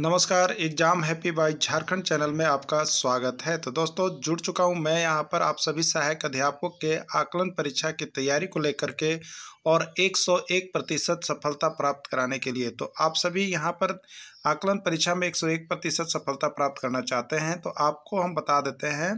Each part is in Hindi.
नमस्कार exam happy by Jharkhand channel में आपका स्वागत है तो दोस्तों जुड़ चुका हूं मैं यहां पर आप सभी सहायक अध्यापकों के आकलन परीक्षा की तैयारी को लेकर के और 101 प्रतिशत सफलता प्राप्त कराने के लिए तो आप सभी यहां पर आकलन परीक्षा में 101 प्रतिशत सफलता प्राप्त करना चाहते हैं तो आपको हम बता देते हैं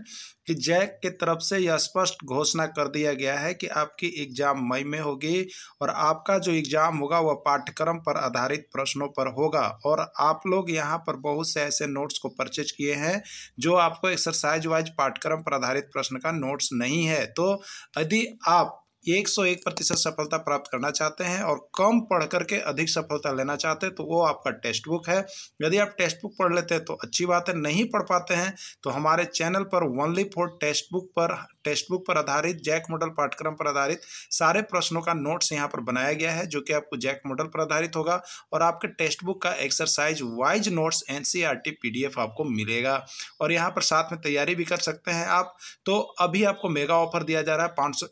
कि जैक के तरफ से यह स्पष्ट घोषणा कर दिया गया है कि आपकी एग्ज़ाम मई में होगी और आपका जो एग्ज़ाम होगा वह पाठ्यक्रम पर आधारित प्रश्नों पर होगा और आप लोग यहाँ पर बहुत से ऐसे नोट्स को परचेज किए हैं जो आपको एक्सरसाइज वाइज पाठ्यक्रम पर आधारित प्रश्न का नोट्स नहीं है तो यदि आप 101 प्रतिशत सफलता प्राप्त करना चाहते हैं और कम पढ़ करके अधिक सफलता लेना चाहते हैं तो वो आपका टेक्स्ट बुक है यदि आप टेक्स्ट बुक पढ़ लेते हैं तो अच्छी बात है नहीं पढ़ पाते हैं तो हमारे चैनल पर वनली फोर टेक्स्ट बुक पर टेक्स्ट बुक पर आधारित जैक मॉडल पाठ्यक्रम पर आधारित सारे प्रश्नों का नोट्स यहाँ पर बनाया गया है जो कि आपको जैक मॉडल पर आधारित होगा और आपके टेक्स्ट बुक का एक्सरसाइज वाइज नोट्स एन सी आपको मिलेगा और यहाँ पर साथ में तैयारी भी कर सकते हैं आप तो अभी आपको मेगा ऑफर दिया जा रहा है पाँच सौ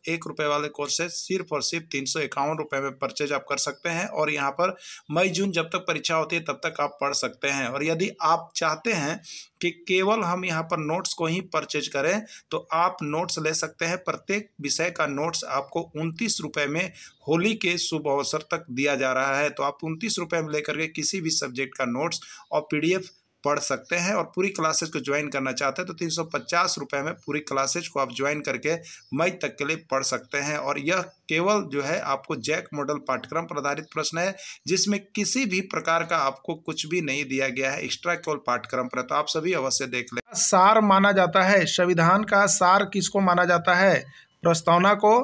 वाले कोर्सेज सिर्फ और सिर्फ तीन सौ इक्यावन रुपये में परचेज आप कर सकते हैं और यहाँ पर मई जून जब तक परीक्षा होती है तब तक आप पढ़ सकते हैं और यदि आप चाहते हैं कि केवल हम यहाँ पर नोट्स को ही परचेज करें तो आप नोट्स ले सकते हैं प्रत्येक विषय का नोट्स आपको उनतीस रुपये में होली के शुभ अवसर तक दिया जा रहा है तो आप उनतीस रुपये में लेकर के किसी भी सब्जेक्ट का नोट्स और पीडीएफ पढ़ सकते हैं और पूरी क्लासेज को ज्वाइन करना चाहते हैं तो तीन सौ पचास में पूरी क्लासेज को आप ज्वाइन करके मई तक के लिए पढ़ सकते हैं और यह केवल जो है आपको जैक मॉडल पाठ्यक्रम पर आधारित प्रश्न है जिसमें किसी भी प्रकार का आपको कुछ भी नहीं दिया गया है एक्स्ट्रा केवल पाठ्यक्रम पर तो आप सभी अवश्य देख लें सार माना जाता है संविधान का सार किसको माना जाता है प्रस्तावना को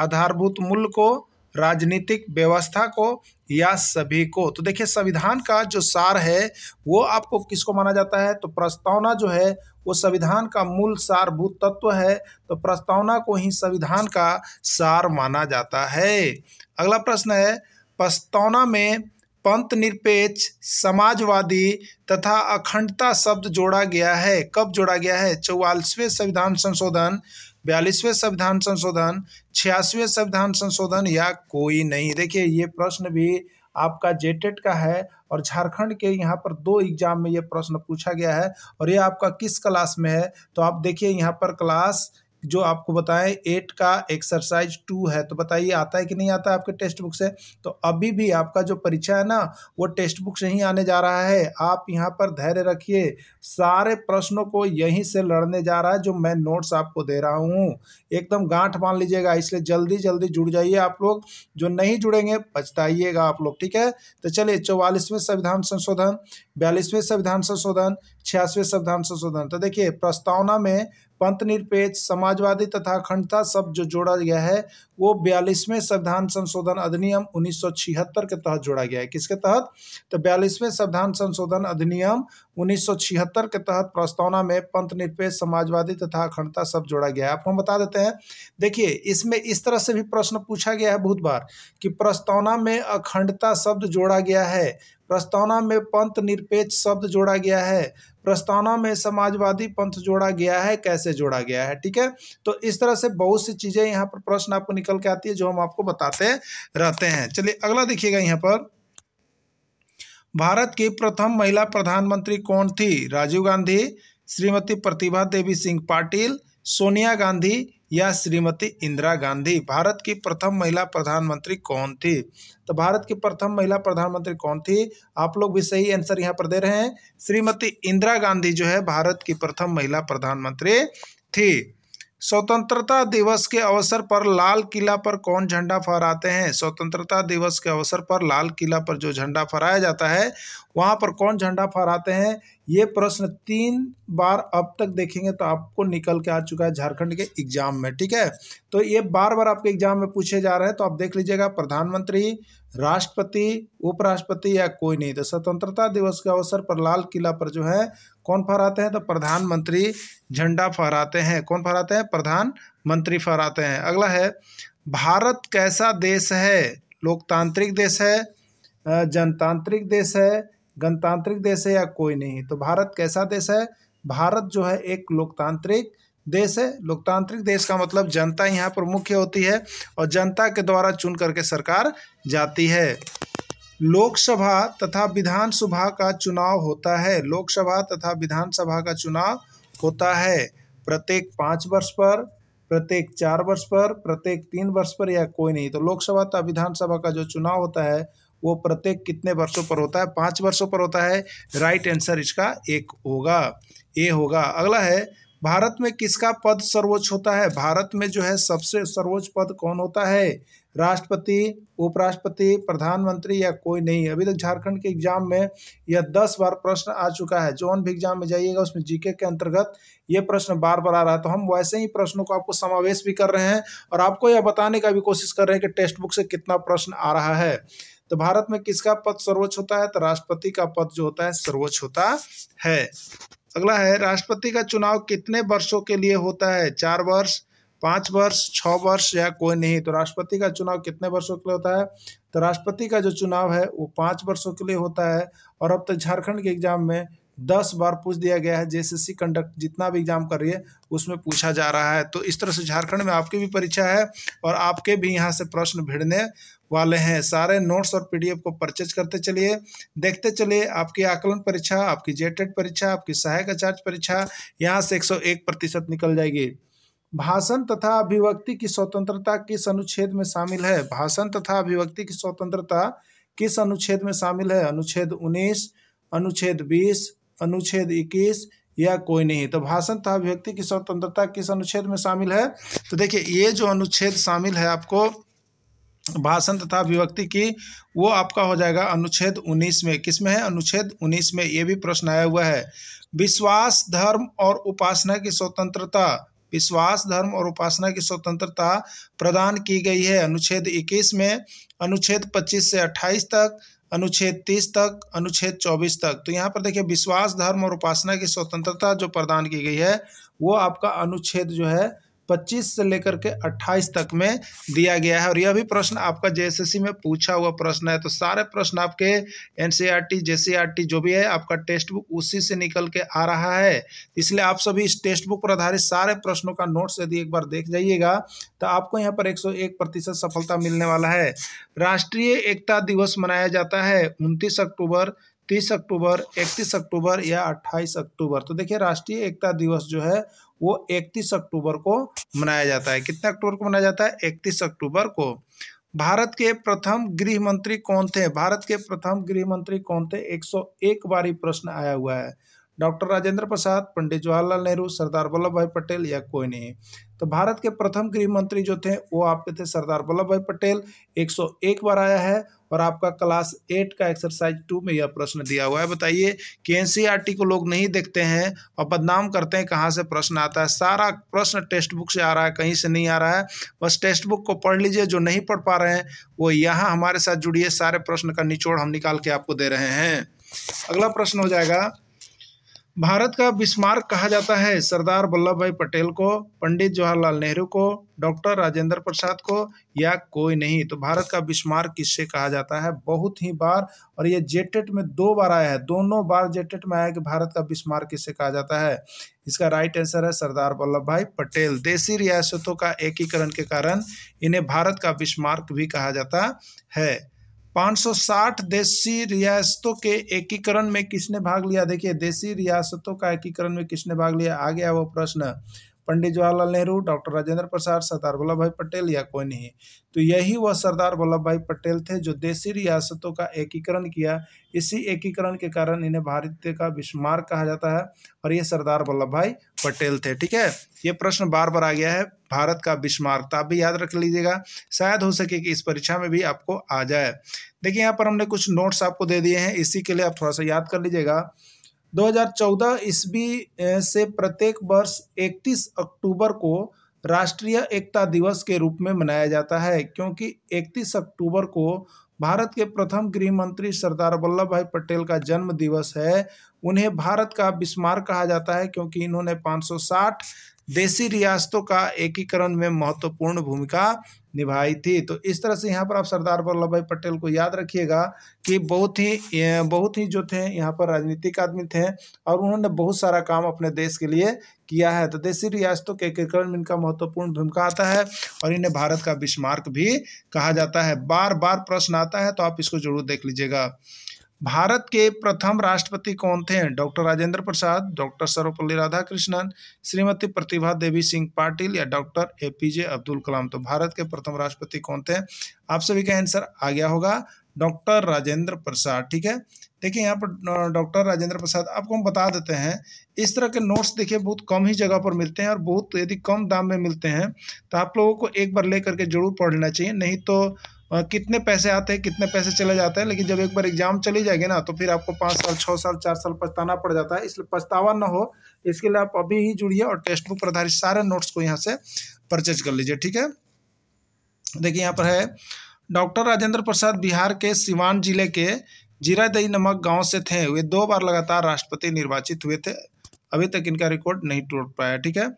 आधारभूत मूल्य को राजनीतिक व्यवस्था को या सभी को तो देखिए संविधान का जो सार है वो आपको किसको माना जाता है तो प्रस्तावना जो है वो संविधान का मूल सारभूत तत्व है तो प्रस्तावना को ही संविधान का सार माना जाता है अगला प्रश्न है प्रस्तावना में पंथ निरपेक्ष समाजवादी तथा अखंडता शब्द जोड़ा गया है कब जोड़ा गया है चौवालीसवें संविधान संशोधन बयालीसवें संविधान संशोधन छियासीवें संविधान संशोधन या कोई नहीं देखिए ये प्रश्न भी आपका जेटेट का है और झारखंड के यहाँ पर दो एग्जाम में ये प्रश्न पूछा गया है और ये आपका किस क्लास में है तो आप देखिए यहाँ पर क्लास जो आपको बताएं एट का एक्सरसाइज टू है तो बताइए आता है कि नहीं आता है आपके टेक्स्ट बुक से तो अभी भी आपका जो परीक्षा है ना वो टेक्स्ट बुक से ही आने जा रहा है आप यहाँ पर धैर्य रखिए सारे प्रश्नों को यहीं से लड़ने जा रहा है जो मैं नोट्स आपको दे रहा हूँ एकदम गांठ मान लीजिएगा इसलिए जल्दी जल्दी जुड़ जाइए आप लोग जो नहीं जुड़ेंगे पछताइएगा आप लोग ठीक है तो चलिए चौवालीसवें संविधान संशोधन बयालीसवें संविधान संशोधन छियासवें संविधान संशोधन तो देखिए प्रस्तावना में पंथ निरपेक्ष समाजवादी तथा अखंडता शब्द जो जोड़ा गया है वो बयालीसवें संविधान संशोधन अधिनियम उन्नीस के तहत जोड़ा गया है किसके तहत तो बयालीसवें संविधान संशोधन अधिनियम उन्नीस के तहत प्रस्तावना में पंथ निरपेक्ष समाजवादी तथा अखंडता शब्द जोड़ा गया है आपको हम बता देते हैं देखिए इसमें इस तरह से भी प्रश्न पूछा गया है बहुत बार कि प्रस्तावना में अखंडता शब्द जोड़ा गया है प्रस्तावना में पंथ निरपेक्ष शब्द जोड़ा गया है प्रस्तावना में समाजवादी पंथ जोड़ा गया है कैसे जोड़ा गया है ठीक है तो इस तरह से बहुत सी चीज़ें यहाँ पर प्रश्न आपको निकल के आती है जो हम आपको बताते रहते हैं चलिए अगला देखिएगा यहाँ पर भारत की प्रथम महिला प्रधानमंत्री कौन थी राजीव गांधी श्रीमती प्रतिभा देवी सिंह पाटिल सोनिया गांधी या श्रीमती इंदिरा गांधी भारत की प्रथम महिला प्रधानमंत्री कौन थी तो भारत की प्रथम महिला प्रधानमंत्री कौन थी आप लोग भी सही आंसर यहाँ पर दे रहे हैं श्रीमती इंदिरा गांधी जो है भारत की प्रथम महिला प्रधानमंत्री थी स्वतंत्रता दिवस के अवसर पर लाल किला पर कौन झंडा फहराते हैं स्वतंत्रता दिवस के अवसर पर लाल किला पर जो झंडा फहराया जाता है वहाँ पर कौन झंडा फहराते हैं ये प्रश्न तीन बार अब तक देखेंगे तो आपको निकल के आ चुका है झारखंड के एग्जाम में ठीक है तो ये बार बार आपके एग्जाम में पूछे जा रहे हैं तो आप देख लीजिएगा प्रधानमंत्री राष्ट्रपति उपराष्ट्रपति या कोई नहीं तो स्वतंत्रता दिवस के अवसर पर लाल किला पर जो है कौन फहराते हैं तो प्रधानमंत्री झंडा फहराते हैं कौन फहराते हैं प्रधानमंत्री फहराते हैं अगला है भारत कैसा देश है लोकतांत्रिक देश है जनतांत्रिक देश है गणतांत्रिक देश है या कोई नहीं तो भारत कैसा देश है भारत जो है एक लोकतांत्रिक देश है लोकतांत्रिक देश का मतलब जनता यहाँ पर मुख्य होती है और जनता के द्वारा चुन करके सरकार जाती है लोकसभा तथा विधानसभा का चुनाव होता है लोकसभा तथा विधानसभा का चुनाव होता है प्रत्येक पाँच वर्ष पर प्रत्येक चार वर्ष पर प्रत्येक तीन वर्ष पर या कोई नहीं तो लोकसभा तथा विधानसभा का जो चुनाव होता है वो प्रत्येक कितने वर्षों पर होता है पाँच वर्षों पर होता है राइट आंसर इसका एक होगा ए होगा अगला है भारत में किसका पद सर्वोच्च होता है भारत में जो है सबसे सर्वोच्च पद कौन होता है राष्ट्रपति उपराष्ट्रपति प्रधानमंत्री या कोई नहीं अभी तक झारखंड के एग्जाम में यह दस बार प्रश्न आ चुका है जोन भी एग्जाम में जाइएगा उसमें जीके के अंतर्गत ये प्रश्न बार बार आ रहा है तो हम वैसे ही प्रश्नों को आपको समावेश भी कर रहे हैं और आपको यह बताने का भी कोशिश कर रहे हैं कि टेक्स्ट बुक से कितना प्रश्न आ रहा है तो भारत में किसका पद सर्वोच्च होता है तो राष्ट्रपति का पद जो होता है सर्वोच्च होता है अगला है राष्ट्रपति का चुनाव कितने वर्षों के लिए होता है चार वर्ष पाँच वर्ष छः वर्ष या कोई नहीं तो राष्ट्रपति का चुनाव कितने वर्षों के लिए होता है तो राष्ट्रपति का जो चुनाव है वो पाँच वर्षों के लिए होता है और अब तक तो झारखंड के एग्जाम में दस बार पूछ दिया गया है जेएसएससी कंडक्ट जितना भी एग्जाम कर रही है उसमें पूछा जा रहा है तो इस तरह से झारखंड में आपकी भी परीक्षा है और आपके भी यहाँ से प्रश्न भिड़ने वाले हैं सारे नोट्स और पीडीएफ को परचेज करते चलिए देखते चलिए आपकी आकलन परीक्षा आपकी जेटेड e परीक्षा आपकी सहायक आचार्य परीक्षा यहाँ से एक प्रतिशत निकल जाएगी भाषण तथा अभिव्यक्ति की स्वतंत्रता किस अनुच्छेद में शामिल है भाषण तथा अभिव्यक्ति की स्वतंत्रता किस अनुच्छेद में शामिल है अनुच्छेद उन्नीस अनुच्छेद बीस अनुच्छेद इक्कीस या कोई नहीं तो भाषण तथा अभिव्यक्ति की स्वतंत्रता किस अनुच्छेद में शामिल है तो देखिए ये जो अनुच्छेद शामिल है आपको भाषण तथा अभिव्यक्ति की वो आपका हो जाएगा अनुच्छेद 19 में किस में है अनुच्छेद 19 में ये भी प्रश्न आया हुआ है विश्वास धर्म और उपासना की स्वतंत्रता विश्वास धर्म और उपासना की स्वतंत्रता प्रदान की गई है अनुच्छेद 21 में अनुच्छेद 25 से 28 तक अनुच्छेद तीस तक अनुच्छेद चौबीस तक तो यहाँ पर देखिए विश्वास धर्म और उपासना की स्वतंत्रता जो प्रदान की गई है वो आपका अनुच्छेद जो है 25 से लेकर के 28 तक में दिया गया है और यह भी प्रश्न आपका जेएसएससी में पूछा हुआ प्रश्न है तो सारे प्रश्न आपके एनसीईआरटी जेसीईआरटी जो भी है आपका टेक्स्ट बुक उसी से निकल के आ रहा है इसलिए आप सभी इस टेक्स्ट बुक पर आधारित सारे प्रश्नों का नोट्स यदि एक बार देख जाइएगा तो आपको यहाँ पर एक प्रतिशत सफलता मिलने वाला है राष्ट्रीय एकता दिवस मनाया जाता है उनतीस अक्टूबर तीस अक्टूबर इकतीस अक्टूबर या अट्ठाईस अक्टूबर तो देखिए राष्ट्रीय एकता दिवस जो है वो इकतीस अक्टूबर को मनाया जाता है कितने अक्टूबर को मनाया जाता है इकतीस अक्टूबर को भारत के प्रथम गृह मंत्री कौन थे भारत के प्रथम गृह मंत्री कौन थे एक एक बार ही प्रश्न आया हुआ है डॉक्टर राजेंद्र प्रसाद पंडित जवाहरलाल नेहरू सरदार वल्लभ भाई पटेल या कोई नहीं तो भारत के प्रथम गृह मंत्री जो थे वो आपके थे सरदार वल्लभ भाई पटेल 101 बार आया है और आपका क्लास एट का एक्सरसाइज टू में यह प्रश्न दिया हुआ है बताइए कि एन e को लोग नहीं देखते हैं और बदनाम करते हैं कहाँ से प्रश्न आता है सारा प्रश्न टेक्स्ट बुक से आ रहा है कहीं से नहीं आ रहा है बस टेक्स्ट बुक को पढ़ लीजिए जो नहीं पढ़ पा रहे हैं वो यहाँ हमारे साथ जुड़िए सारे प्रश्न का निचोड़ हम निकाल के आपको दे रहे हैं अगला प्रश्न हो जाएगा भारत का बिस्मार्क कहा जाता है सरदार वल्लभ भाई पटेल को पंडित जवाहरलाल नेहरू को डॉक्टर राजेंद्र प्रसाद को या कोई नहीं तो भारत का बिस्मार्क किससे कहा जाता है बहुत ही बार और ये जेटेट में दो बार आया है दोनों बार जेटेट में आया कि भारत का बिस्मार्क किससे कहा जाता है इसका राइट आंसर है सरदार वल्लभ भाई पटेल देसी रियासतों का एकीकरण के कारण इन्हें भारत का बिस्मार्क भी कहा जाता है 560 देसी रियासतों के एकीकरण में किसने भाग लिया देखिए देसी रियासतों का एकीकरण में किसने भाग लिया आ गया वो प्रश्न पंडित जवाहरलाल नेहरू डॉक्टर राजेंद्र प्रसाद सरदार वल्लभ भाई पटेल या कोई नहीं तो यही वह सरदार वल्लभ भाई पटेल थे जो देसी रियासतों का एकीकरण किया इसी एकीकरण के कारण इन्हें भारतीय का विस्मार कहा जाता है और ये सरदार वल्लभ भाई पटेल थे ठीक है ये प्रश्न बार बार आ गया है भारत का विस्मार तो आप भी याद रख लीजिएगा शायद हो सके कि इस परीक्षा में भी आपको आ जाए देखिए यहाँ पर हमने कुछ नोट्स आपको दे दिए हैं इसी के लिए आप थोड़ा सा याद कर लीजिएगा 2014 ईस्वी से प्रत्येक वर्ष 31 अक्टूबर को राष्ट्रीय एकता दिवस के रूप में मनाया जाता है क्योंकि 31 अक्टूबर को भारत के प्रथम गृह मंत्री सरदार वल्लभ भाई पटेल का जन्म दिवस है उन्हें भारत का बिस्मार कहा जाता है क्योंकि इन्होंने 560 देसी रियासतों का एकीकरण में महत्वपूर्ण भूमिका निभाई थी तो इस तरह से यहाँ पर आप सरदार वल्लभ भाई पटेल को याद रखिएगा कि बहुत ही बहुत ही जो थे यहाँ पर राजनीतिक आदमी थे और उन्होंने बहुत सारा काम अपने देश के लिए किया है तो देसी रियासतों के एकीकरण में इनका महत्वपूर्ण भूमिका आता है और इन्हें भारत का बिस्मार्क भी कहा जाता है बार बार प्रश्न आता है तो आप इसको जरूर देख लीजिएगा भारत के प्रथम राष्ट्रपति कौन थे डॉक्टर राजेंद्र प्रसाद डॉक्टर सर्वपल्ली राधाकृष्णन श्रीमती प्रतिभा देवी सिंह पाटिल या doctor A P J Abdul Kalam तो भारत के प्रथम राष्ट्रपति कौन थे आप सभी का आंसर आ गया होगा डॉक्टर राजेंद्र प्रसाद ठीक है देखिए यहाँ पर डॉक्टर राजेंद्र प्रसाद आपको हम बता देते हैं इस तरह के नोट्स देखिए बहुत कम ही जगह पर मिलते हैं और बहुत यदि कम दाम में मिलते हैं तो आप लोगों को एक बार ले करके जरूर पढ़ लेना चाहिए नहीं तो कितने पैसे आते हैं कितने पैसे चले जाते हैं लेकिन जब एक बार एग्जाम चली जाएगी ना तो फिर आपको पाँच साल छः साल चार साल पछताना पड़ जाता है इसलिए पछतावा ना हो तो इसके लिए आप अभी ही जुड़िए और टेक्स्ट बुक पर आधारित सारे नोट्स को यहाँ से परचेज कर लीजिए ठीक है देखिए यहाँ पर है डॉक्टर राजेंद्र प्रसाद बिहार के सिवान जिले के जीरादई नमक गाँव से थे वे दो बार लगातार राष्ट्रपति निर्वाचित हुए थे अभी तक इनका रिकॉर्ड नहीं टूट पाया ठीक है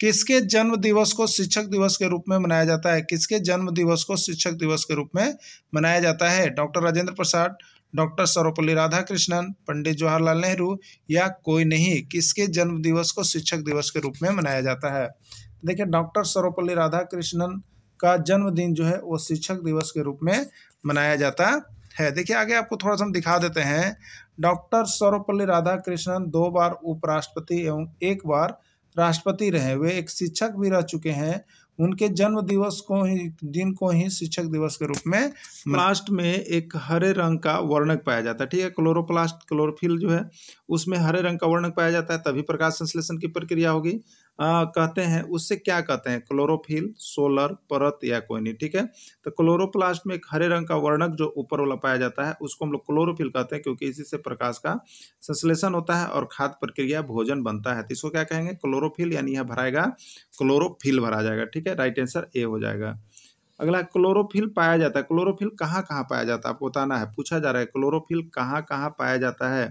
किसके जन्म दिवस को शिक्षक दिवस के रूप में मनाया जाता है किसके जन्म दिवस को शिक्षक दिवस के रूप में मनाया जाता है डॉक्टर राजेंद्र प्रसाद डॉक्टर सर्वपल्ली राधाकृष्णन पंडित जवाहरलाल नेहरू या कोई नहीं किसके जन्म दिवस को शिक्षक दिवस के रूप में मनाया जाता है देखिए डॉक्टर सर्वपल्ली राधाकृष्णन का जन्मदिन जो है वो शिक्षक दिवस के रूप में मनाया जाता है देखिए आगे आपको थोड़ा सा हम दिखा देते हैं डॉक्टर सर्वपल्ली राधाकृष्णन दो बार उपराष्ट्रपति एवं एक बार राष्ट्रपति रहे वे एक शिक्षक भी रह चुके हैं उनके जन्म दिवस को ही दिन को ही शिक्षक दिवस के रूप में प्लास्ट में एक हरे रंग का वर्णक पाया जाता है ठीक है क्लोरोप्लास्ट क्लोरोफिल जो है उसमें हरे रंग का वर्णक पाया जाता है तभी प्रकाश संश्लेषण की प्रक्रिया होगी आ, कहते हैं उससे क्या कहते हैं क्लोरोफिल सोलर परत या कोई नहीं ठीक है तो क्लोरोप्लास्ट में एक हरे रंग का वर्णक जो ऊपर वाला पाया जाता है उसको हम लोग क्लोरोफिल कहते हैं क्योंकि इसी से प्रकाश का संश्लेषण होता है और खाद्य प्रक्रिया भोजन बनता है तो इसको क्या कहेंगे क्लोरोफिल यानी यह भराएगा क्लोरोफिल भरा जाएगा ठीक है राइट आंसर ए हो जाएगा अगला क्लोरोफिल पाया जाता है क्लोरोफिल कहाँ कहाँ पाया जाता है आपको बताना है पूछा जा रहा है क्लोरोफिल कहाँ कहाँ पाया जाता है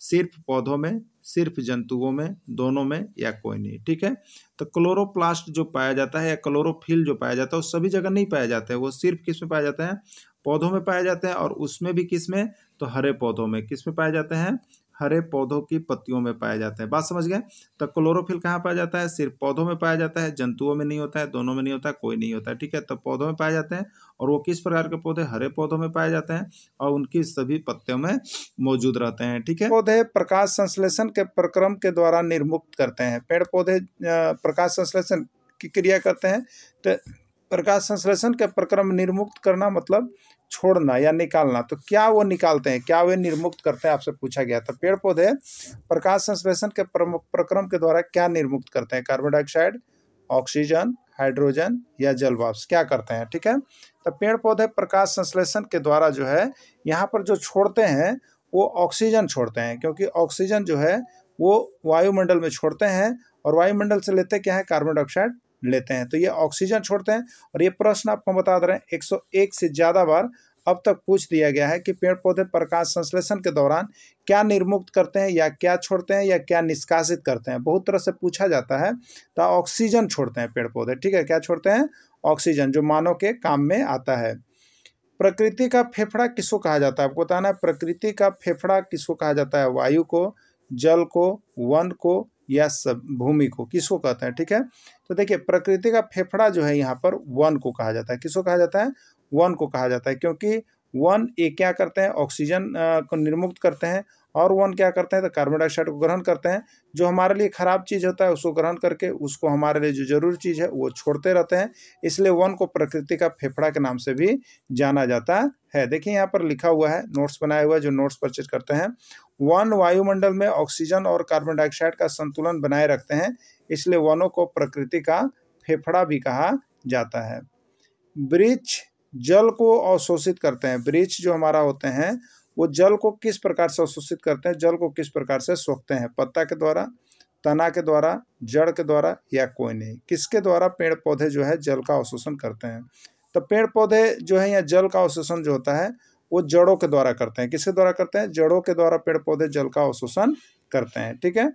सिर्फ पौधों में सिर्फ जंतुओं में दोनों में या कोई नहीं ठीक है तो क्लोरोप्लास्ट जो पाया जाता है या क्लोरोफिल जो पाया जाता है वो सभी जगह नहीं पाया जाता है वो सिर्फ किस में पाया जाता है पौधों में पाए जाते हैं और उसमें भी किस में तो हरे पौधों में किस में पाए जाते हैं हरे पौधों की पत्तियों में पाए जाते हैं बात समझ गए तो क्लोरोफिल कहाँ पाया जाता है सिर्फ पौधों में पाया जाता है जंतुओं में नहीं होता है दोनों में नहीं होता है कोई नहीं होता है ठीक है तो पौधों में पाए जाते हैं और वो किस प्रकार के पौधे हरे पौधों में पाए जाते हैं और उनकी सभी पत्तियों में मौजूद रहते हैं ठीक है पौधे प्रकाश संश्लेषण के प्रक्रम के द्वारा निर्मुक्त करते हैं पेड़ पौधे प्रकाश संश्लेषण की क्रिया करते हैं तो प्रकाश संश्लेषण के प्रक्रम निर्मुक्त करना मतलब छोड़ना या निकालना तो क्या वो निकालते हैं क्या वे निर्मुक्त करते हैं आपसे पूछा गया था पेड़ पौधे प्रकाश संश्लेषण के प्रक्रम के द्वारा क्या निर्मुक्त करते हैं कार्बन डाइऑक्साइड ऑक्सीजन हाइड्रोजन या जल वाष्प क्या करते हैं ठीक है तो पेड़ पौधे प्रकाश संश्लेषण के द्वारा जो है यहाँ पर जो छोड़ते हैं वो ऑक्सीजन छोड़ते हैं क्योंकि ऑक्सीजन जो है वो वायुमंडल में छोड़ते हैं और वायुमंडल से लेते क्या है कार्बन डाइऑक्साइड लेते हैं तो ये ऑक्सीजन छोड़ते हैं और ये प्रश्न आपको बता दे रहे हैं 101 से ज़्यादा बार अब तक पूछ दिया गया है कि पेड़ पौधे प्रकाश संश्लेषण के दौरान क्या निर्मुक्त करते हैं या क्या छोड़ते हैं या क्या निष्कासित करते हैं बहुत तरह से पूछा जाता है तो ऑक्सीजन छोड़ते हैं पेड़ पौधे ठीक है क्या छोड़ते हैं ऑक्सीजन जो मानव के काम में आता है प्रकृति का फेफड़ा किसको कहा जाता है आपको बताना है प्रकृति का फेफड़ा किसको कहा जाता है वायु को जल को वन को या सब भूमि को किसको कहते हैं ठीक है तो देखिए प्रकृति का फेफड़ा जो है यहाँ पर वन को कहा जाता है किसको कहा जाता है वन को कहा जाता है क्योंकि वन ये क्या करते हैं ऑक्सीजन को निर्मुक्त करते हैं और वन क्या करते हैं तो कार्बन डाइऑक्साइड को ग्रहण करते हैं जो हमारे लिए ख़राब चीज़ होता है उसको ग्रहण करके उसको हमारे लिए जो जरूरी चीज़ है वो छोड़ते रहते हैं इसलिए वन को प्रकृति का फेफड़ा के नाम से भी जाना जाता है देखिए यहाँ पर लिखा हुआ है नोट्स बनाए हुआ है जो नोट्स परचेज करते हैं वन वायुमंडल में ऑक्सीजन और कार्बन डाइऑक्साइड का संतुलन बनाए रखते हैं इसलिए वनों को प्रकृति का फेफड़ा भी कहा जाता है वृक्ष जल को अवशोषित करते हैं वृक्ष जो हमारा होते हैं वो जल को किस प्रकार से अवशोषित करते हैं जल को किस प्रकार से सोखते हैं पत्ता के द्वारा तना के द्वारा जड़ के द्वारा या कोई नहीं किसके द्वारा पेड़ पौधे जो है जल का अवशोषण करते हैं तो पेड़ पौधे जो है या जल का अवशोषण जो होता है वो जड़ों के द्वारा करते हैं किसके द्वारा करते हैं जड़ों के द्वारा पेड़ पौधे जल का अवशोषण करते हैं ठीक है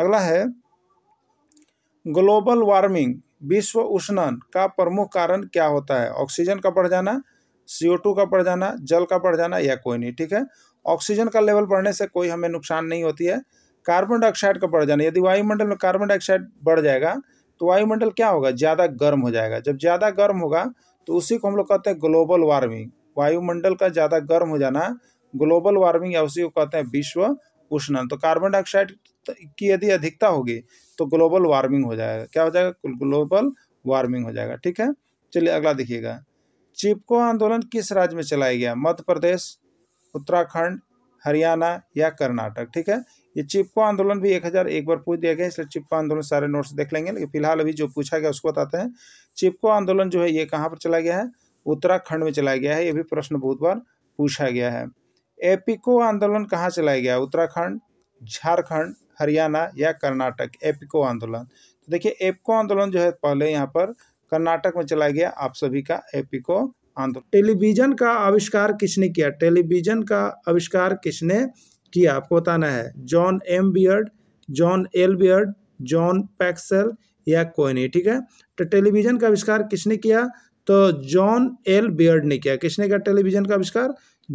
अगला है ग्लोबल वार्मिंग विश्व उष्णन का प्रमुख कारण क्या होता है ऑक्सीजन का बढ़ जाना टू का बढ़ जाना जल का बढ़ जाना या कोई नहीं ठीक है ऑक्सीजन का लेवल बढ़ने से कोई हमें नुकसान नहीं होती है कार्बन डाइऑक्साइड का बढ़ जाना यदि वायुमंडल में कार्बन डाइऑक्साइड बढ़ जाएगा तो वायुमंडल क्या होगा ज़्यादा गर्म हो जाएगा जब ज़्यादा गर्म होगा तो उसी को हम लोग कहते हैं ग्लोबल वार्मिंग वायुमंडल का ज़्यादा गर्म हो जाना ग्लोबल वार्मिंग या उसी को कहते हैं विश्व उष्णन तो कार्बन डाइऑक्साइड की यदि अधिकता होगी तो ग्लोबल वार्मिंग हो जाएगा क्या हो जाएगा ग्लोबल वार्मिंग हो जाएगा ठीक है चलिए अगला देखिएगा चिपको आंदोलन किस राज्य में चलाया गया मध्य प्रदेश उत्तराखंड हरियाणा या कर्नाटक ठीक है ये चिपको आंदोलन भी एक हजार एक बार पूछ दिया गया इसलिए चिपको आंदोलन सारे नोट्स देख लेंगे लेकिन फिलहाल अभी जो पूछा गया उसको बताते हैं चिपको आंदोलन जो है ये कहाँ पर चला गया है उत्तराखंड में चलाया गया है ये भी प्रश्न बहुत बार पूछा गया है एपिको आंदोलन कहाँ चलाया गया उत्तराखंड झारखंड हरियाणा या कर्नाटक एपिको आंदोलन तो देखिए एपिको आंदोलन जो है पहले यहाँ पर कर्नाटक में चला गया आप सभी का एपिको आंदोलन टेलीविजन का आविष्कार किसने किया टेलीविजन का आविष्कार किसने किया आपको बताना है John M Baird John L Baird John Paxal या कोई नहीं ठीक है तो टेलीविजन का आविष्कार किसने किया तो जॉन एल बियर्ड ने किया किसने किया टेलीविजन का आविष्कार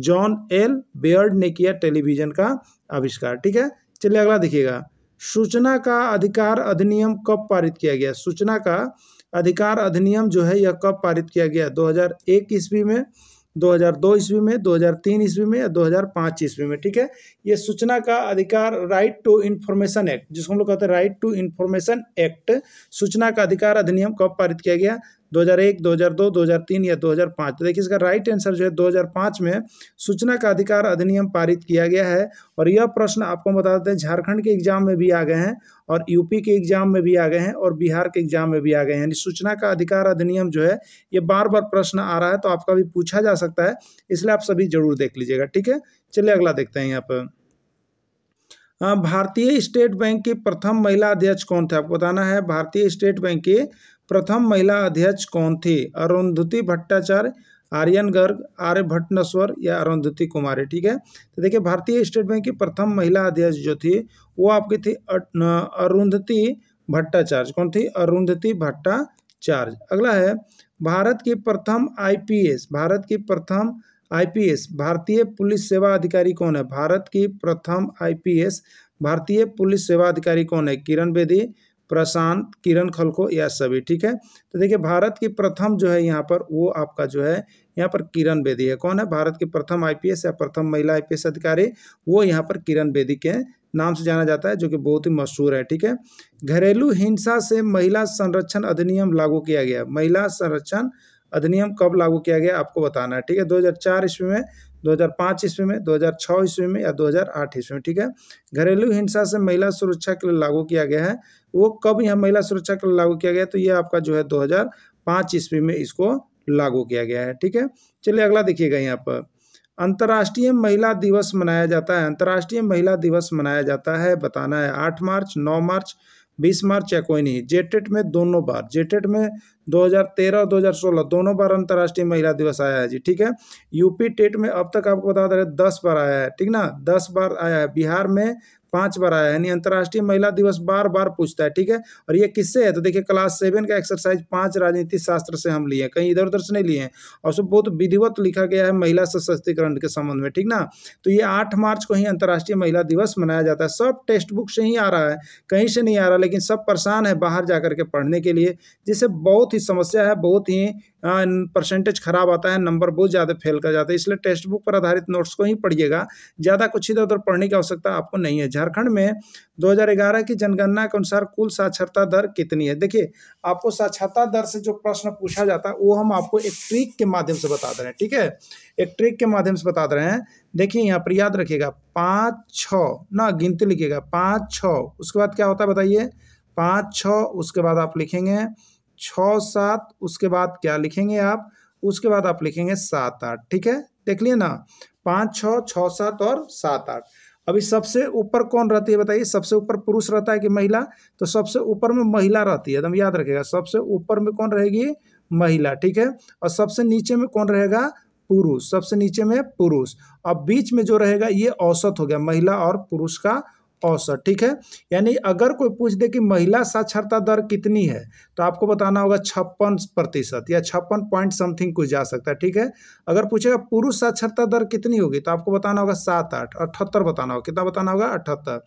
जॉन एल बियर्ड ने किया टेलीविजन का आविष्कार ठीक है चलिए अगला देखिएगा सूचना का अधिकार अधिनियम कब पारित किया गया सूचना का अधिकार अधिनियम जो है यह कब पारित किया गया 2001 ईस्वी में 2002 ईस्वी में 2003 ईस्वी में या 2005 ईस्वी में ठीक है ये सूचना का अधिकार राइट टू इन्फॉर्मेशन एक्ट जिसको हम लोग कहते हैं राइट टू इन्फॉर्मेशन एक्ट सूचना का अधिकार अधिनियम कब पारित किया गया 2001, 2002, 2003 या 2005 तो देखिए इसका राइट आंसर जो है 2005 में सूचना का अधिकार अधिनियम पारित किया गया है और यह प्रश्न आपको बता देते हैं झारखंड के एग्जाम में भी आ गए हैं और यूपी के एग्जाम में भी आ गए हैं और बिहार के एग्जाम में भी आ गए हैं यानी सूचना का अधिकार अधिनियम जो है ये बार बार प्रश्न आ रहा है तो आपका भी पूछा जा सकता है इसलिए आप सभी जरूर देख लीजिएगा ठीक है चलिए अगला देखते हैं यहाँ पर भारतीय स्टेट बैंक के प्रथम महिला अध्यक्ष कौन थे आपको बताना है भारतीय स्टेट बैंक के प्रथम महिला अध्यक्ष कौन थी अरुंधति भट्टाचार्य आर्यन गर्ग आर्य भट्टनश्वर या अरुंधति कुमारी ठीक है तो देखिए भारतीय स्टेट बैंक की प्रथम महिला अध्यक्ष जो थी वो आपकी थी अरुंधति भट्टाचार्य कौन थी अरुंधति भट्टाचार्य अगला है भारत की प्रथम आईपीएस भारत की प्रथम आईपीएस भारतीय पुलिस सेवा अधिकारी कौन है भारत की प्रथम आईपीएस भारतीय पुलिस सेवा अधिकारी कौन है किरण बेदी प्रशांत किरण खलखो या सभी ठीक है तो देखिए भारत की प्रथम जो है यहाँ पर वो आपका जो है यहाँ पर किरण बेदी है कौन है भारत की प्रथम आईपीएस या प्रथम महिला आईपीएस अधिकारी वो यहाँ पर किरण बेदी के नाम से जाना जाता है जो कि बहुत ही मशहूर है ठीक है घरेलू हिंसा से महिला संरक्षण अधिनियम लागू किया गया महिला संरक्षण अधिनियम कब लागू किया गया आपको बताना है ठीक है 2004 ईस्वी में 2005 ईस्वी में 2006 ईस्वी में या 2008 ईस्वी में ठीक है घरेलू हिंसा से महिला सुरक्षा के लिए लागू किया गया है वो कब यह महिला सुरक्षा के लिए लागू किया गया तो ये आपका जो है 2005 ईस्वी में इसको लागू किया गया है ठीक है चलिए अगला देखिएगा यहाँ पर अंतर्राष्ट्रीय महिला दिवस मनाया जाता है अंतर्राष्ट्रीय महिला दिवस मनाया जाता है बताना है आठ मार्च नौ मार्च बीस मार्च या कोई नहीं जेटेट में दोनों बार जेटेट में 2013 और 2016 दोनों बार अंतर्राष्ट्रीय महिला दिवस आया है जी ठीक है यूपी टेट में अब तक आपको बता दे रहे दस बार आया है ठीक ना दस बार आया है बिहार में पांच बार आया यानी अंतर्राष्ट्रीय महिला दिवस बार बार पूछता है ठीक है और ये किससे है तो देखिए क्लास सेवन का एक्सरसाइज पांच राजनीति शास्त्र से हम लिए कहीं इधर उधर से नहीं लिए हैं और सब बहुत विधिवत लिखा गया है महिला सशक्तिकरण के संबंध में ठीक ना तो ये आठ मार्च को ही अंतर्राष्ट्रीय महिला दिवस मनाया जाता है सब टेक्स्ट बुक से ही आ रहा है कहीं से नहीं आ रहा लेकिन सब परेशान है बाहर जा के पढ़ने के लिए जिससे बहुत ही समस्या है बहुत ही परसेंटेज खराब आता है नंबर बहुत ज़्यादा फेल कर जाता है इसलिए टेक्स्ट बुक पर आधारित नोट्स को ही पढ़िएगा ज़्यादा कुछ इधर उधर पढ़ने की आवश्यकता आपको नहीं है झारखंड में 2011 की जनगणना के अनुसार कुल साक्षरता दर कितनी है देखिए आपको साक्षरता दर से जो प्रश्न पूछा जाता है वो हम आपको एक ट्रिक के माध्यम से बता दे रहे हैं ठीक है एक ट्रिक के माध्यम से बता दे रहे हैं देखिए यहाँ पर याद रखिएगा पाँच छ ना गिनती लिखिएगा पाँच छः उसके बाद क्या होता है बताइए पाँच छ उसके बाद आप लिखेंगे छ सात उसके बाद क्या लिखेंगे आप उसके बाद आप लिखेंगे सात आठ ठीक है देख लिए ना पाँच छ छः सात और सात आठ अभी सबसे ऊपर कौन रहती है बताइए सबसे ऊपर पुरुष रहता है कि महिला तो सबसे ऊपर में महिला रहती है एकदम याद रखेगा सबसे ऊपर में कौन रहेगी महिला ठीक है और सबसे नीचे में कौन रहेगा पुरुष सबसे नीचे में पुरुष अब बीच में जो रहेगा ये औसत हो गया महिला और पुरुष का औसत ठीक है यानी अगर कोई पूछ दे कि महिला साक्षरता दर कितनी है तो आपको बताना होगा छप्पन प्रतिशत या छप्पन पॉइंट समथिंग कुछ जा सकता है ठीक है अगर पूछेगा पुरुष साक्षरता दर कितनी होगी तो आपको बताना होगा सात आठ अठहत्तर बताना होगा कितना बताना होगा अठहत्तर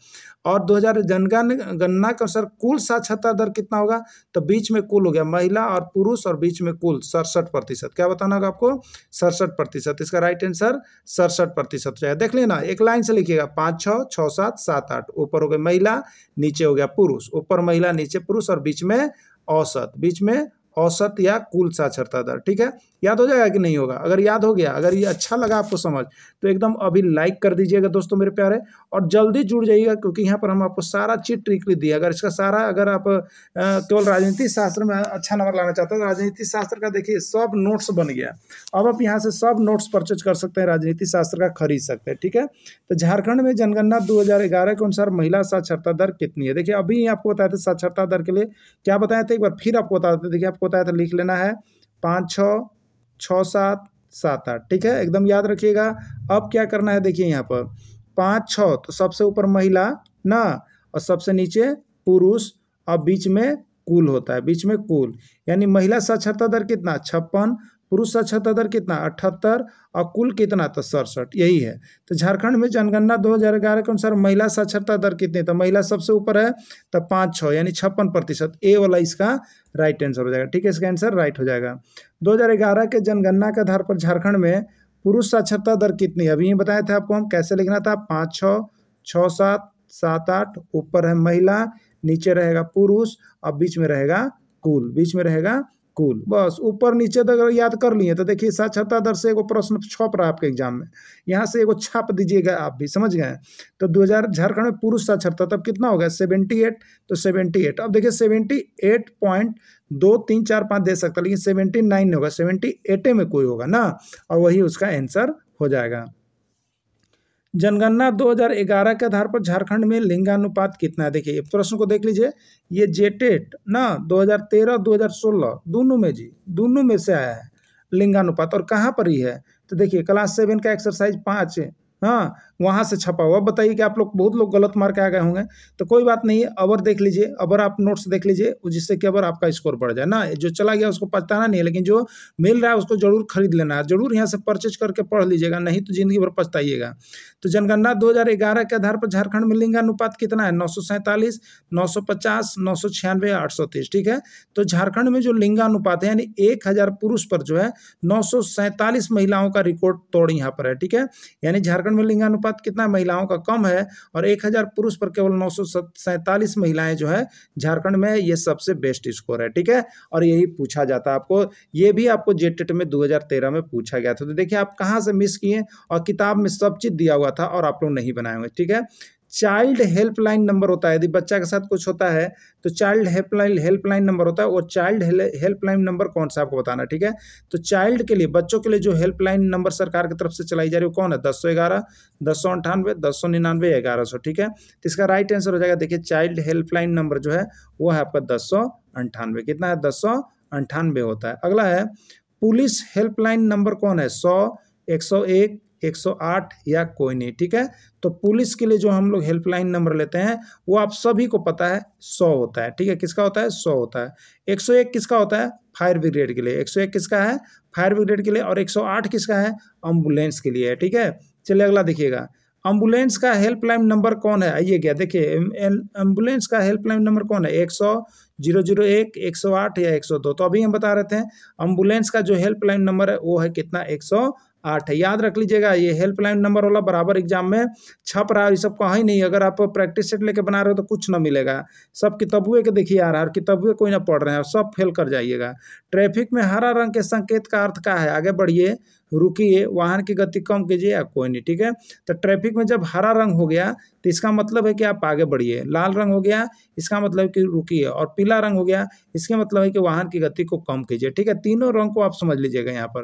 और दो हज़ार जनगणना के अनुसार कुल साक्षरता दर कितना होगा तो बीच में कुल हो गया महिला और पुरुष और बीच में कुल सड़सठ प्रतिशत क्या बताना होगा आपको सड़सठ प्रतिशत इसका राइट आंसर सड़सठ प्रतिशत देख लेना एक लाइन से लिखिएगा पाँच छः छः सात सात आठ औसत ऊपर हो गया महिला नीचे हो गया पुरुष ऊपर महिला नीचे पुरुष और बीच में औसत बीच में औसत या कुल साक्षरता दर ठीक है याद हो जाएगा कि नहीं होगा अगर याद हो गया अगर ये अच्छा लगा आपको समझ तो एकदम अभी लाइक कर दीजिएगा दोस्तों मेरे प्यारे और जल्दी जुड़ जाइएगा क्योंकि यहाँ पर हम आपको सारा चीट ट्रिक दिया अगर इसका सारा अगर आप केवल राजनीति शास्त्र में अच्छा नंबर लाना चाहते हैं तो राजनीति शास्त्र का देखिए सब नोट्स बन गया अब आप यहाँ से सब नोट्स परचेज कर सकते हैं राजनीति शास्त्र का खरीद सकते हैं ठीक है तो झारखंड में जनगणना दो के अनुसार महिला साक्षरता दर कितनी है देखिए अभी आपको बताया था साक्षरता दर के लिए क्या बताया था एक बार फिर आपको बताते देखिए आप आपको होता है तो लिख लेना है पाँच छः छः सात सात आठ ठीक है एकदम याद रखिएगा अब क्या करना है देखिए यहाँ पर पाँच छः तो सबसे ऊपर महिला ना और सबसे नीचे पुरुष और बीच में कुल होता है बीच में कुल यानी महिला साक्षरता दर कितना छप्पन पुरुष साक्षरता दर कितना अठहत्तर और कुल कितना तो सड़सठ यही है तो झारखंड में जनगणना 2011 के अनुसार महिला साक्षरता दर कितनी तो महिला सबसे ऊपर है तो पाँच छः यानी छप्पन प्रतिशत ए वाला इसका राइट आंसर हो जाएगा ठीक है इसका आंसर राइट हो जाएगा 2011 के जनगणना के आधार पर झारखंड में पुरुष साक्षरता दर कितनी अभी ये बताया था आपको हम कैसे लिखना था पाँच छः छः सात सात आठ ऊपर है महिला नीचे रहेगा पुरुष और बीच में रहेगा कुल बीच में रहेगा स्कूल बस ऊपर नीचे तक याद कर लिए तो देखिए साक्षरता दर से एगो प्रश्न छप रहा है आपके एग्जाम में यहाँ से एगो छाप दीजिएगा आप भी समझ गए तो दो हज़ार झारखंड में पुरुष साक्षरता तब कितना हो गया सेवेंटी एट तो सेवेंटी एट अब देखिए सेवेंटी एट पॉइंट दो तीन चार पाँच दे सकता लेकिन सेवेंटी नाइन होगा सेवेंटी एटे में कोई होगा ना और वही उसका आंसर हो जाएगा जनगणना 2011 के आधार पर झारखंड में लिंगानुपात कितना है देखिए प्रश्न को देख लीजिए ये जेटेट ना 2013 2016 दोनों में जी दोनों में से आया है लिंगानुपात और कहाँ पर ही है तो देखिए क्लास सेवन का एक्सरसाइज पाँच हाँ वहाँ से छपा हुआ बताइए कि आप लोग बहुत लोग गलत मार के आ गए होंगे तो कोई बात नहीं है अबर देख लीजिए अबर आप नोट्स देख लीजिए जिससे कि अबर आपका स्कोर बढ़ जाए ना जो चला गया उसको पछताना नहीं है लेकिन जो मिल रहा है उसको जरूर खरीद लेना है जरूर यहाँ से परचेज करके पढ़ लीजिएगा नहीं तो जिंदगी भर पछताइएगा तो जनगणना दो के आधार पर झारखंड में लिंगानुपात कितना है नौ सौ सैंतालीस नौ सौ पचास नौ सौ आठ सौ तीस ठीक है तो झारखंड में जो लिंगानुपात है यानी एक हजार पुरुष पर जो है नौ सौ महिलाओं का रिकॉर्ड तोड़ यहाँ पर है ठीक है यानी झारखंड में लिंगानुपात अनुपात कितना महिलाओं का कम है और एक हज़ार पुरुष पर केवल नौ सौ महिलाएँ जो है झारखंड में ये सबसे बेस्ट स्कोर है ठीक है और यही पूछा जाता है आपको ये भी आपको जेटेट में 2013 में पूछा गया था तो देखिए आप कहाँ से मिस किए और किताब में सब चीज़ दिया हुआ था और आप लोग नहीं बनाए हुए ठीक है चाइल्ड हेल्पलाइन नंबर होता है यदि बच्चा के साथ कुछ होता है तो चाइल्ड हेल्पलाइन हेल्पलाइन नंबर होता है वो चाइल्ड हेल्पलाइन नंबर कौन सा आपको बताना ठीक है तो चाइल्ड के लिए बच्चों के लिए जो हेल्पलाइन नंबर सरकार की तरफ से चलाई जा रही है कौन है दस सौ ग्यारह दस सौ अंठानवे दस सौ निन्यानवे ग्यारह सौ ठीक है तो इसका राइट आंसर हो जाएगा देखिए चाइल्ड हेल्पलाइन नंबर जो है वो है आपका दस सौ अंठानवे कितना है दस सौ अंठानवे होता है अगला है पुलिस हेल्पलाइन नंबर कौन है सौ एक सौ एक 108 या कोई नहीं ठीक है तो पुलिस के लिए जो हम लोग हेल्पलाइन नंबर लेते हैं वो आप सभी को पता है सौ होता है ठीक है किसका होता है सौ होता है 101 किसका होता है फायर ब्रिगेड के लिए 101 किसका है फायर ब्रिगेड के लिए और 108 किसका है एम्बुलेंस के लिए है ठीक है चलिए अगला देखिएगा एम्बुलेंस का हेल्पलाइन नंबर कौन है आइए क्या देखिए एम्बुलेंस का हेल्पलाइन नंबर कौन है एक सौ जीरो जीरो एक एक सौ आठ या एक सौ दो तो अभी हम बता रहे थे एम्बुलेंस का जो हेल्पलाइन नंबर है वो है कितना एक सौ आठ है याद रख लीजिएगा ये हेल्पलाइन नंबर वाला बराबर एग्जाम में छप रहा है ये सब ही नहीं अगर आप प्रैक्टिस सेट लेके बना रहे हो तो कुछ ना मिलेगा सब कितबुए के देखिए आ रहा है और कितबुए कोई ना पढ़ रहे हैं सब फेल कर जाइएगा ट्रैफिक में हरा रंग के संकेत का अर्थ क्या है आगे बढ़िए रुकिए वाहन की गति कम कीजिए या कोई नहीं ठीक है तो ट्रैफिक में जब हरा रंग हो गया तो इसका मतलब है कि आप आगे बढ़िए लाल रंग हो गया इसका मतलब कि रुकिए और पीला रंग हो गया इसका मतलब है कि वाहन की गति को कम कीजिए ठीक है तीनों रंग को आप समझ लीजिएगा यहाँ पर